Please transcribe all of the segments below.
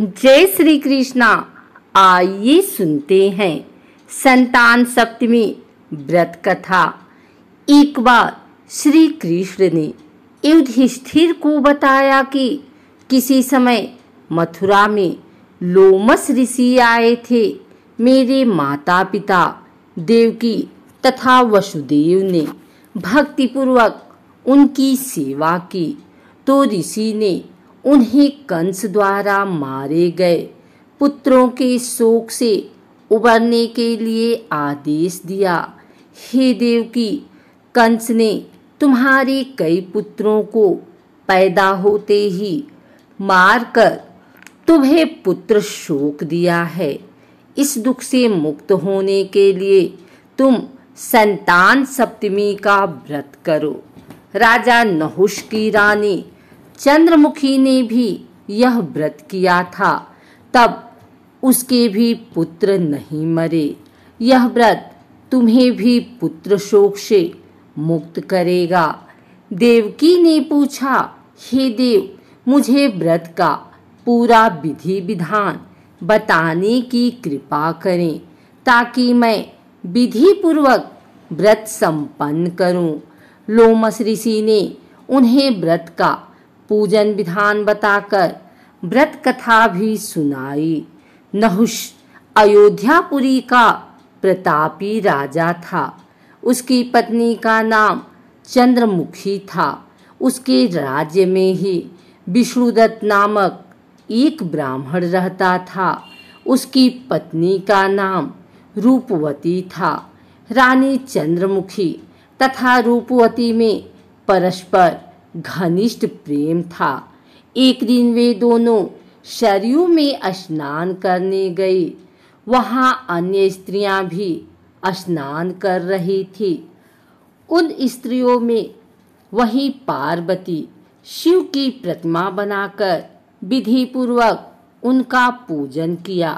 जय श्री कृष्णा आइए सुनते हैं संतान सप्तमी व्रत कथा एक बार श्री कृष्ण ने युधिष्ठिर को बताया कि किसी समय मथुरा में लोमस ऋषि आए थे मेरे माता पिता देवकी तथा वसुदेव ने भक्तिपूर्वक उनकी सेवा की तो ऋषि ने उन्हें कंस द्वारा मारे गए पुत्रों के शोक से उबरने के लिए आदेश दिया हे देव की कंस ने तुम्हारे कई पुत्रों को पैदा होते ही मारकर तुम्हें पुत्र शोक दिया है इस दुख से मुक्त होने के लिए तुम संतान सप्तमी का व्रत करो राजा नहुष की रानी चंद्रमुखी ने भी यह व्रत किया था तब उसके भी पुत्र नहीं मरे यह व्रत तुम्हें भी पुत्र शोक से मुक्त करेगा देवकी ने पूछा हे देव मुझे व्रत का पूरा विधि विधान बताने की कृपा करें ताकि मैं विधि पूर्वक व्रत संपन्न करूं लोमस ऋषि ने उन्हें व्रत का पूजन विधान बताकर व्रत कथा भी सुनाई नहुष अयोध्यापुरी का प्रतापी राजा था उसकी पत्नी का नाम चंद्रमुखी था उसके राज्य में ही विष्णुदत्त नामक एक ब्राह्मण रहता था उसकी पत्नी का नाम रूपवती था रानी चंद्रमुखी तथा रूपवती में परस्पर घनिष्ठ प्रेम था एक दिन वे दोनों सरयू में स्नान करने गए वहाँ अन्य स्त्रियाँ भी स्नान कर रही थी उन स्त्रियों में वही पार्वती शिव की प्रतिमा बनाकर विधि पूर्वक उनका पूजन किया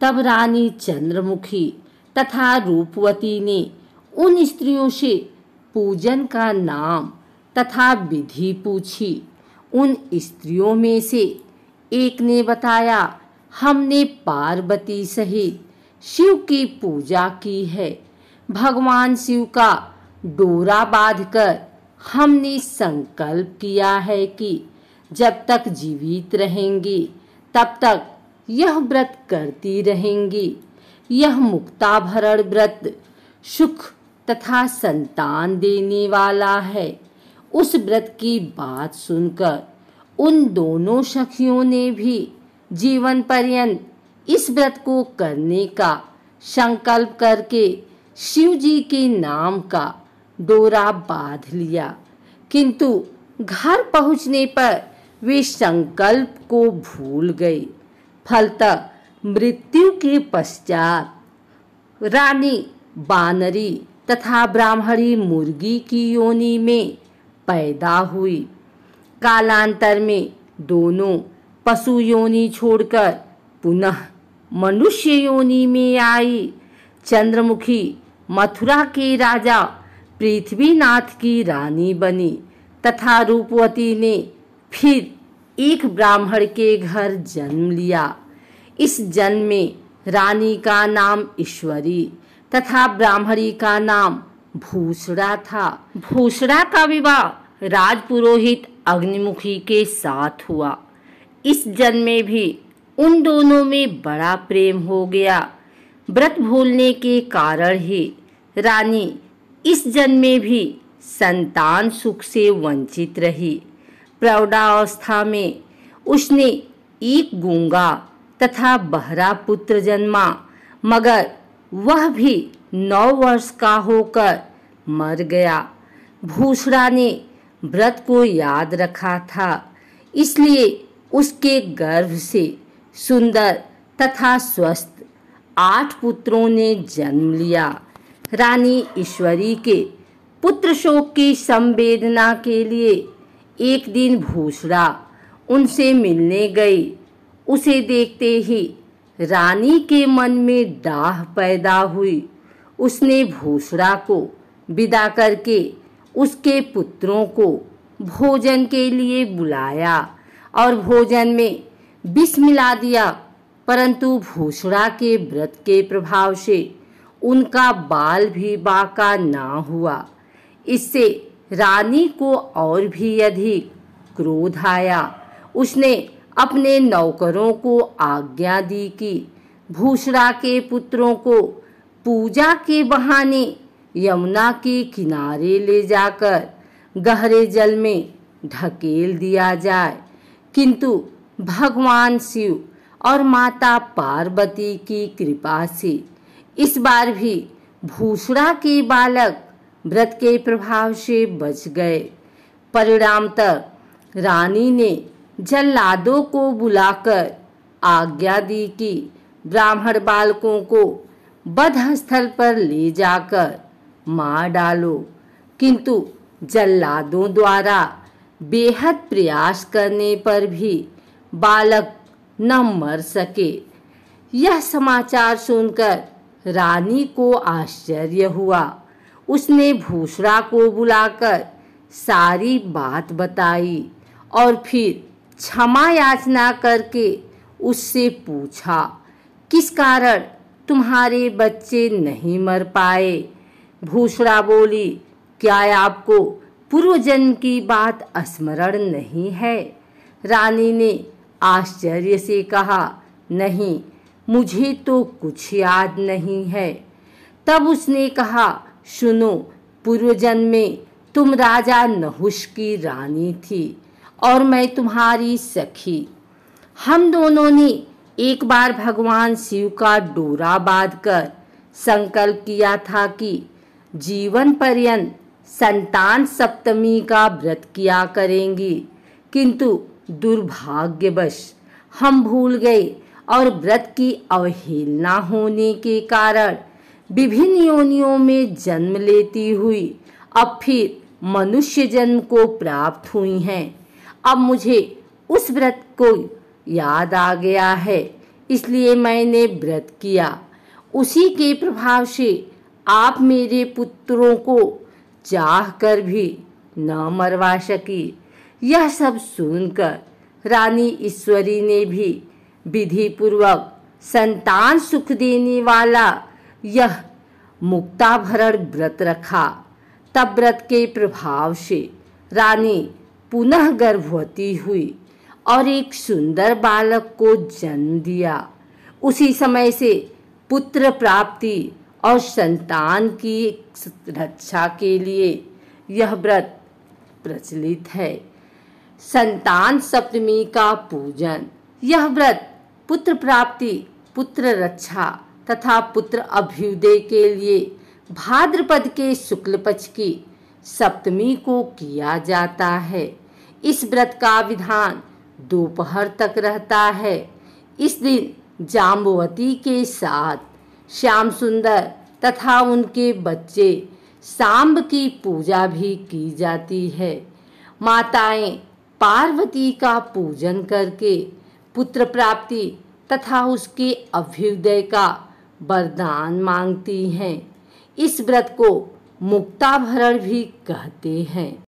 तब रानी चंद्रमुखी तथा रूपवती ने उन स्त्रियों से पूजन का नाम तथा विधि पूछी उन स्त्रियों में से एक ने बताया हमने पार्वती सहित शिव की पूजा की है भगवान शिव का डोरा बांधकर हमने संकल्प किया है कि जब तक जीवित रहेंगी तब तक यह व्रत करती रहेंगी यह मुक्ताभरण व्रत सुख तथा संतान देने वाला है उस व्रत की बात सुनकर उन दोनों सखियों ने भी जीवन पर्यंत इस व्रत को करने का संकल्प करके शिव जी के नाम का डोरा बांध लिया किंतु घर पहुंचने पर वे संकल्प को भूल गए फलतः मृत्यु के पश्चात रानी बानरी तथा ब्राह्मणी मुर्गी की योनि में पैदा हुई कालांतर में दोनों पशु योनि छोड़कर पुनः मनुष्य योनि में आई चंद्रमुखी मथुरा के राजा पृथ्वीनाथ की रानी बनी तथा रूपवती ने फिर एक ब्राह्मण के घर जन्म लिया इस जन्म में रानी का नाम ईश्वरी तथा ब्राह्मणी का नाम भूसड़ा था भूसड़ा का विवाह राजपुरोहित अग्निमुखी के साथ हुआ इस जन्म में भी उन दोनों में बड़ा प्रेम हो गया व्रत भूलने के कारण ही रानी इस जन्म में भी संतान सुख से वंचित रही प्रौढ़ावस्था में उसने एक गूंगा तथा बहरा पुत्र जन्मा मगर वह भी नौ वर्ष का होकर मर गया भूसरा ने व्रत को याद रखा था इसलिए उसके गर्भ से सुंदर तथा स्वस्थ आठ पुत्रों ने जन्म लिया रानी ईश्वरी के पुत्र शोक की संवेदना के लिए एक दिन भूसड़ा उनसे मिलने गई उसे देखते ही रानी के मन में डाह पैदा हुई उसने भूसड़ा को विदा करके उसके पुत्रों को भोजन के लिए बुलाया और भोजन में विष मिला दिया परंतु भूषणा के व्रत के प्रभाव से उनका बाल भी बाका ना हुआ इससे रानी को और भी अधिक क्रोध आया उसने अपने नौकरों को आज्ञा दी कि भूषणा के पुत्रों को पूजा के बहाने यमुना के किनारे ले जाकर गहरे जल में ढकेल दिया जाए किंतु भगवान शिव और माता पार्वती की कृपा से इस बार भी भूषणा के बालक व्रत के प्रभाव से बच गए परिणाम तक रानी ने जल्लादों को बुलाकर आज्ञा दी कि ब्राह्मण बालकों को बध स्थल पर ले जाकर मार डालो किंतु जल्लादों द्वारा बेहद प्रयास करने पर भी बालक न मर सके यह समाचार सुनकर रानी को आश्चर्य हुआ उसने भूसरा को बुलाकर सारी बात बताई और फिर क्षमा याचना करके उससे पूछा किस कारण तुम्हारे बच्चे नहीं मर पाए भूषणा बोली क्या आपको पूर्वजन्म की बात स्मरण नहीं है रानी ने आश्चर्य से कहा नहीं मुझे तो कुछ याद नहीं है तब उसने कहा सुनो पूर्वजन्म में तुम राजा नहुष की रानी थी और मैं तुम्हारी सखी हम दोनों ने एक बार भगवान शिव का डोरा बांधकर संकल्प किया था कि जीवन पर्यंत संतान सप्तमी का व्रत किया करेंगी किंतु दुर्भाग्यवश हम भूल गए और व्रत की अवहेलना होने के कारण विभिन्न योनियों में जन्म लेती हुई अब फिर मनुष्य जन्म को प्राप्त हुई हैं अब मुझे उस व्रत को याद आ गया है इसलिए मैंने व्रत किया उसी के प्रभाव से आप मेरे पुत्रों को चाह कर भी न मरवा सकी यह सब सुनकर रानी ईश्वरी ने भी विधि पूर्वक संतान सुख देने वाला यह मुक्ताभरण व्रत रखा तब व्रत के प्रभाव से रानी पुनः गर्भवती हुई और एक सुंदर बालक को जन्म दिया उसी समय से पुत्र प्राप्ति और संतान की रक्षा के लिए यह व्रत प्रचलित है संतान सप्तमी का पूजन यह व्रत पुत्र प्राप्ति पुत्र रक्षा तथा पुत्र अभ्युदय के लिए भाद्रपद के शुक्ल पक्ष की सप्तमी को किया जाता है इस व्रत का विधान दोपहर तक रहता है इस दिन जाम्बवती के साथ श्याम सुंदर तथा उनके बच्चे सांब की पूजा भी की जाती है माताएं पार्वती का पूजन करके पुत्र प्राप्ति तथा उसके अभ्युदय का वरदान मांगती हैं इस व्रत को मुक्ताभरण भी कहते हैं